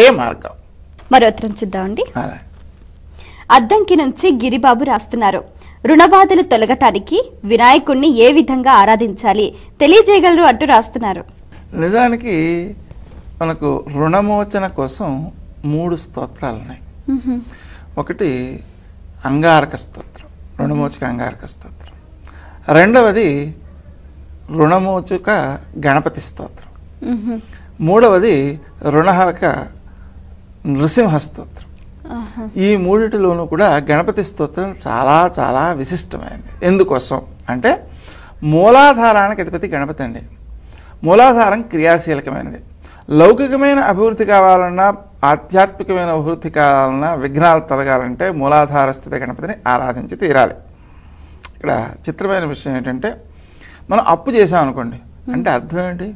ఏ మార్గం మరో చూద్దామండి అద్దంకి నుంచి గిరిబాబు రాస్తున్నారు రుణబాధలు తొలగటానికి వినాయకుణ్ణి ఏ విధంగా ఆరాధించాలి తెలియజేయగలరు అంటూ రాస్తున్నారు నిజానికి మనకు రుణమోచన కోసం మూడు స్తోత్రాలు ఉన్నాయి ఒకటి అంగారక స్తోత్రం రుణమోచక అంగారక స్తోత్రం రెండవది రుణమోచక గణపతి స్తోత్రం మూడవది రుణహరక నృసింహస్తోత్రం ఈ మూడిటిలోనూ కూడా గణపతి స్తోత్రం చాలా చాలా విశిష్టమైనది ఎందుకోసం అంటే మూలాధారానికి అధిపతి గణపతి అండి మూలాధారం క్రియాశీలకమైనది లౌకికమైన అభివృద్ధి కావాలన్నా ఆధ్యాత్మికమైన అభివృద్ధి కావాలన్నా విఘ్నాలు తొలగాలంటే మూలాధార స్థితి గణపతిని ఆరాధించి తీరాలి ఇక్కడ చిత్రమైన విషయం ఏంటంటే మనం అప్పు చేసాం అనుకోండి అంటే అర్థం ఏంటి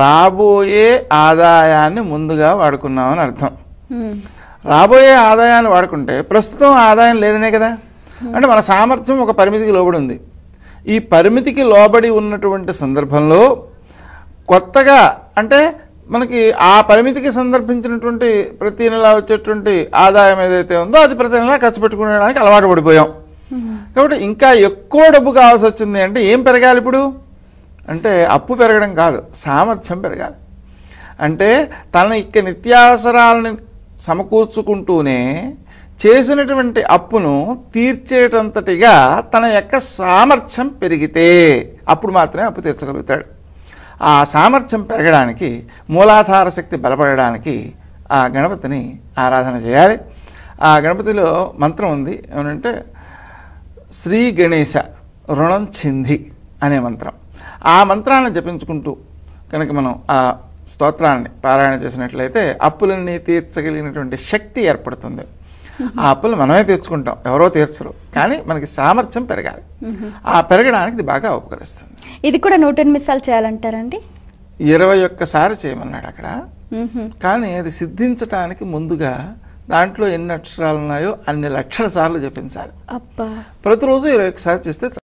రాబోయే ఆదాయాన్ని ముందుగా వాడుకున్నామని అర్థం రాబోయే ఆదాయాన్ని వాడుకుంటే ప్రస్తుతం ఆదాయం లేదనే కదా అంటే మన సామర్థ్యం ఒక పరిమితికి లోబడి ఉంది ఈ పరిమితికి లోబడి ఉన్నటువంటి సందర్భంలో కొత్తగా అంటే మనకి ఆ పరిమితికి సందర్భించినటువంటి ప్రతి నెల వచ్చేటువంటి ఆదాయం ఏదైతే ఉందో అది ప్రతి నెలా ఖర్చు పెట్టుకునేడానికి అలవాటు పడిపోయాం కాబట్టి ఇంకా ఎక్కువ డబ్బు కావాల్సి వచ్చింది అంటే ఏం పెరగాలి ఇప్పుడు అంటే అప్పు పెరగడం కాదు సామర్థ్యం పెరగాలి అంటే తన ఇక నిత్యావసరాలను సమకూర్చుకుంటూనే చేసినటువంటి అప్పును తీర్చేటంతటిగా తన యొక్క సామర్థ్యం పెరిగితే అప్పుడు మాత్రమే అప్పు తీర్చగలుగుతాడు ఆ సామర్థ్యం పెరగడానికి మూలాధార శక్తి బలపడడానికి ఆ గణపతిని ఆరాధన చేయాలి ఆ గణపతిలో మంత్రం ఉంది ఏమంటే శ్రీ గణేశ రుణం చింది అనే మంత్రం ఆ మంత్రాన్ని జపించుకుంటూ కనుక మనం ఆ స్తోత్రాన్ని పారాయణ చేసినట్లయితే అప్పులన్నీ తీర్చగలిగినటువంటి శక్తి ఏర్పడుతుంది ఆ అప్పులు మనమే తీర్చుకుంటాం ఎవరో తీర్చరు కానీ మనకి సామర్థ్యం పెరగాలి ఆ పెరగడానికి ఇది బాగా ఉపకరిస్తుంది ఇది కూడా నూట ఎనిమిది సార్లు చేయాలంటారండి ఇరవై ఒక్కసారి చేయమన్నాడు అక్కడ కానీ అది సిద్ధించటానికి ముందుగా దాంట్లో ఎన్ని అక్షరాలు ఉన్నాయో అన్ని లక్షల సార్లు జపించాలి ప్రతిరోజు ఇరవై ఒక్కసారి చేస్తే